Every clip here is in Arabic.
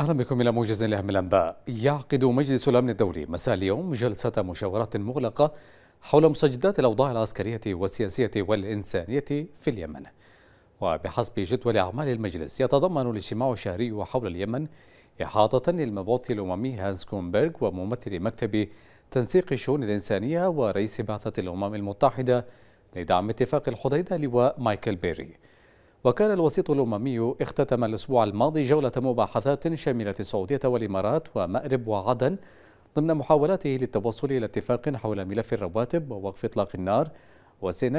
أهلا بكم إلى موجز لأهم الأنباء يعقد مجلس الأمن الدولي مساء اليوم جلسة مشاورات مغلقة حول مسجدات الأوضاع العسكرية والسياسية والإنسانية في اليمن وبحسب جدول أعمال المجلس يتضمن الاجتماع الشهري حول اليمن إحاطة للمبعوث الأممي هانس كونبرغ وممثل مكتب تنسيق الشؤون الإنسانية ورئيس بعثة الأمم المتحدة لدعم اتفاق الحديدة لواء مايكل بيري وكان الوسيط الأممي اختتم الأسبوع الماضي جولة مباحثات شملت السعودية والإمارات ومأرب وعدن ضمن محاولاته للتوصل إلى اتفاق حول ملف الرواتب ووقف إطلاق النار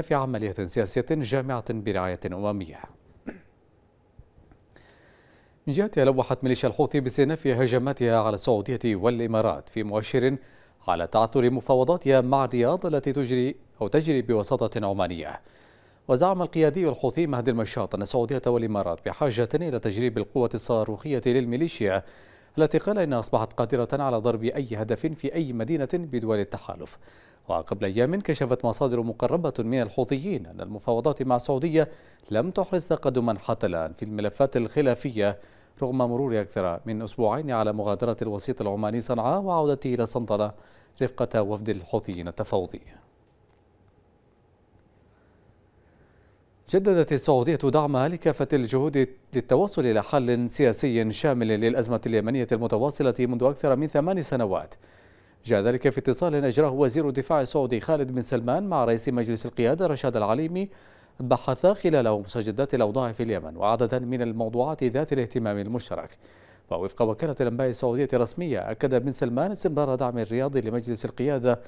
في عملية سياسية جامعة برعاية أممية من جهتها لوحت ميليشيا الحوثي في هجماتها على السعودية والإمارات في مؤشر على تعثر مفاوضاتها مع الرياض التي تجري أو تجري بوساطة عمانية وزعم القيادي الحوثي مهدي المشاط أن السعودية والإمارات بحاجة إلى تجريب القوة الصاروخية للميليشيا التي قال إنها أصبحت قادرة على ضرب أي هدف في أي مدينة بدول التحالف وقبل أيام كشفت مصادر مقربة من الحوثيين أن المفاوضات مع السعودية لم تحرز تقدما حتى الآن في الملفات الخلافية رغم مرور أكثر من أسبوعين على مغادرة الوسيط العماني صنعاء وعودته إلى صنطلة رفقة وفد الحوثيين التفاوضي جددت السعودية دعمها لكافة الجهود للتوصل إلى حل سياسي شامل للأزمة اليمنية المتواصلة منذ أكثر من ثمان سنوات جاء ذلك في اتصال أجراه وزير الدفاع السعودي خالد بن سلمان مع رئيس مجلس القيادة رشاد العليمي بحثا خلاله مستجدات الأوضاع في اليمن وعددا من الموضوعات ذات الاهتمام المشترك ووفق وكالة الأنباء السعودية الرسمية أكد بن سلمان استمرار دعم الرياض لمجلس القيادة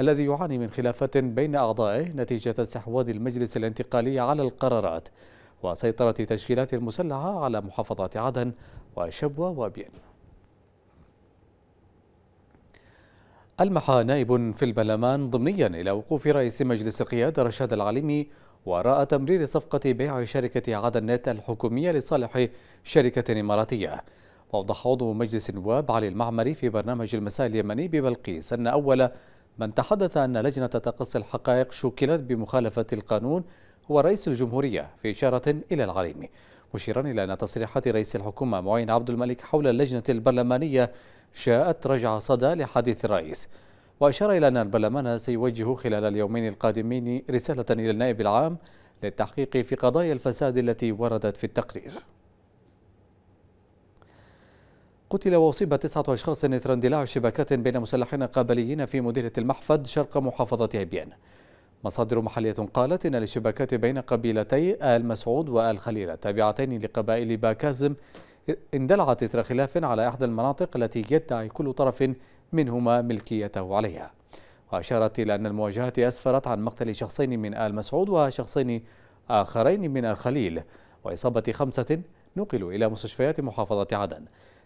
الذي يعاني من خلافات بين أعضائه نتيجة استحواذ المجلس الانتقالي على القرارات وسيطرة تشكيلات المسلحة على محافظات عدن وشبوة وابين ألمح نائب في البرلمان ضمنيا إلى وقوف رئيس مجلس القيادة رشاد العليمي وراء تمرير صفقة بيع شركة عدن نت الحكومية لصالح شركة إماراتية وأوضح عضو مجلس النواب علي المعمري في برنامج المساء اليمني ببلقيس أن أول من تحدث أن لجنة تقصي الحقائق شكلت بمخالفة القانون هو رئيس الجمهورية في إشارة إلى العليمي مشيرا إلى أن تصريحات رئيس الحكومة معين عبد الملك حول اللجنة البرلمانية شاءت رجع صدى لحديث الرئيس وأشار إلى أن البرلمان سيوجه خلال اليومين القادمين رسالة إلى النائب العام للتحقيق في قضايا الفساد التي وردت في التقرير قتل وأصيب تسعة أشخاص إثر اندلاع شبكات بين مسلحين قبليين في مديرة المحفد شرق محافظة عبيان مصادر محلية قالت إن الاشتباكات بين قبيلتي آل مسعود وآل خليل التابعتين لقبائل باكازم اندلعت إثر خلاف على إحدى المناطق التي يدعي كل طرف منهما ملكيته عليها وأشارت إلى أن المواجهات أسفرت عن مقتل شخصين من آل مسعود وشخصين آخرين من الخليل وإصابة خمسة نقلوا إلى مستشفيات محافظة عدن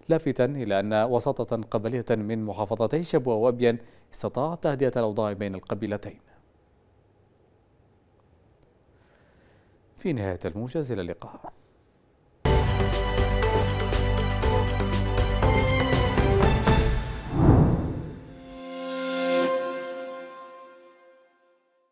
لافتا إلى أن وساطة قبلية من محافظتي شبوة وأبين استطاعت تهدئة الأوضاع بين القبيلتين في نهاية الموجز إلى اللقاء